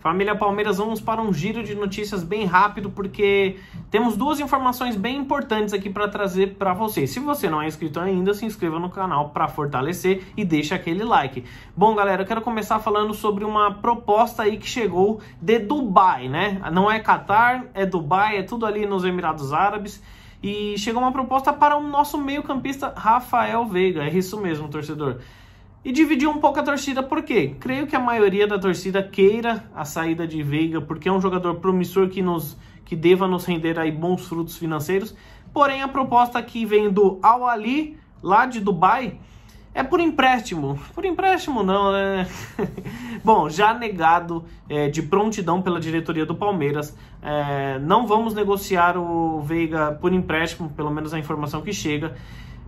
Família Palmeiras, vamos para um giro de notícias bem rápido, porque temos duas informações bem importantes aqui para trazer para vocês. Se você não é inscrito ainda, se inscreva no canal para fortalecer e deixa aquele like. Bom, galera, eu quero começar falando sobre uma proposta aí que chegou de Dubai, né? Não é Catar, é Dubai, é tudo ali nos Emirados Árabes. E chegou uma proposta para o nosso meio-campista Rafael Veiga. É isso mesmo, torcedor. E dividiu um pouco a torcida, por quê? Creio que a maioria da torcida queira a saída de Veiga, porque é um jogador promissor que, nos, que deva nos render aí bons frutos financeiros. Porém, a proposta que vem do Al Ali, lá de Dubai, é por empréstimo. Por empréstimo não, né? Bom, já negado é, de prontidão pela diretoria do Palmeiras. É, não vamos negociar o Veiga por empréstimo, pelo menos a informação que chega.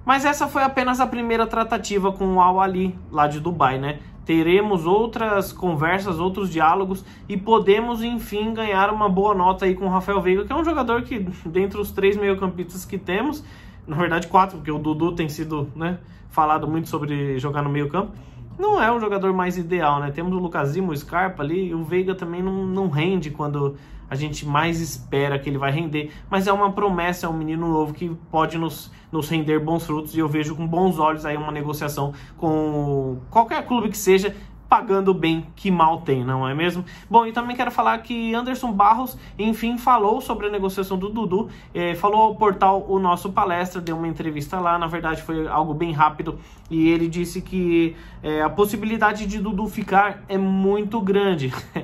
Mas essa foi apenas a primeira tratativa com o Al-Ali, lá de Dubai, né? Teremos outras conversas, outros diálogos e podemos, enfim, ganhar uma boa nota aí com o Rafael Veiga, que é um jogador que, dentre os três meio-campistas que temos, na verdade quatro, porque o Dudu tem sido né, falado muito sobre jogar no meio-campo, não é o jogador mais ideal, né? Temos o Lucasimo, o Scarpa ali, e o Veiga também não, não rende quando a gente mais espera que ele vai render, mas é uma promessa, é um menino novo que pode nos, nos render bons frutos e eu vejo com bons olhos aí uma negociação com qualquer clube que seja pagando bem que mal tem, não é mesmo? Bom, e também quero falar que Anderson Barros, enfim, falou sobre a negociação do Dudu, eh, falou ao portal O Nosso Palestra, deu uma entrevista lá, na verdade foi algo bem rápido, e ele disse que eh, a possibilidade de Dudu ficar é muito grande.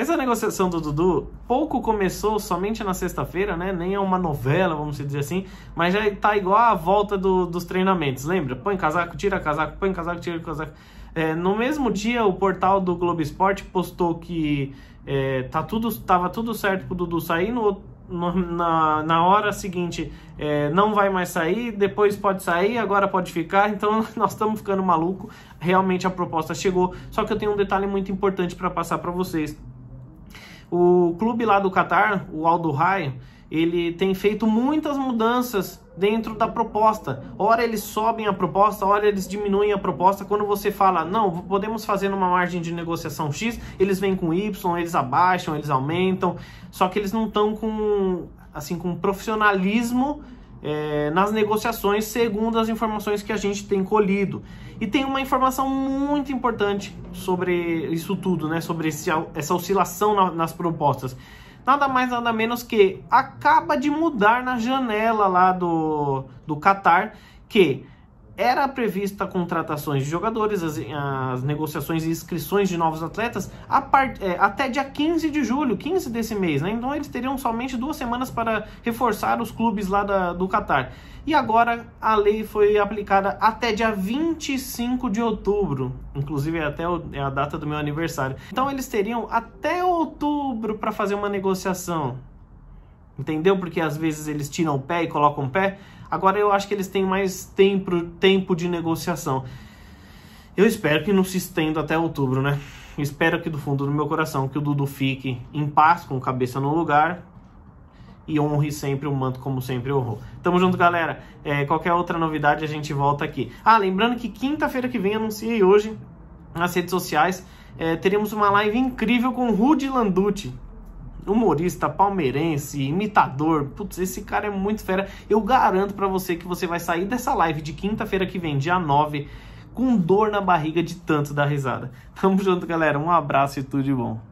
Essa negociação do Dudu pouco começou somente na sexta-feira, né? Nem é uma novela, vamos dizer assim, mas já tá igual a volta do, dos treinamentos, lembra? Põe casaco, tira casaco, põe casaco, tira casaco. É, no mesmo dia, o portal do Globo Esporte postou que é, tá tudo, tava tudo certo pro Dudu sair, no, na, na hora seguinte é, não vai mais sair, depois pode sair, agora pode ficar, então nós estamos ficando maluco. Realmente a proposta chegou, só que eu tenho um detalhe muito importante para passar para vocês o clube lá do Catar, o Al Rai, ele tem feito muitas mudanças dentro da proposta. Ora eles sobem a proposta, ora eles diminuem a proposta. Quando você fala, não, podemos fazer numa margem de negociação X, eles vêm com Y, eles abaixam, eles aumentam. Só que eles não estão com assim com profissionalismo é, nas negociações, segundo as informações que a gente tem colhido. E tem uma informação muito importante sobre isso tudo, né? Sobre esse, essa oscilação na, nas propostas. Nada mais, nada menos que acaba de mudar na janela lá do, do Qatar que era prevista contratações de jogadores, as, as negociações e inscrições de novos atletas part, é, até dia 15 de julho, 15 desse mês, né? Então eles teriam somente duas semanas para reforçar os clubes lá da, do Catar. E agora a lei foi aplicada até dia 25 de outubro, inclusive é até o, é a data do meu aniversário. Então eles teriam até outubro para fazer uma negociação. Entendeu? Porque às vezes eles tiram o pé e colocam o pé. Agora eu acho que eles têm mais tempo, tempo de negociação. Eu espero que não se estenda até outubro, né? Espero que do fundo do meu coração que o Dudu fique em paz, com cabeça no lugar e honre sempre o manto como sempre honrou. Tamo junto, galera. É, qualquer outra novidade a gente volta aqui. Ah, lembrando que quinta-feira que vem anunciei hoje nas redes sociais é, teremos uma live incrível com Rudy Landucci humorista palmeirense, imitador. Putz, esse cara é muito fera. Eu garanto para você que você vai sair dessa live de quinta-feira que vem, dia 9, com dor na barriga de tanto da risada. Tamo junto, galera. Um abraço e tudo de bom.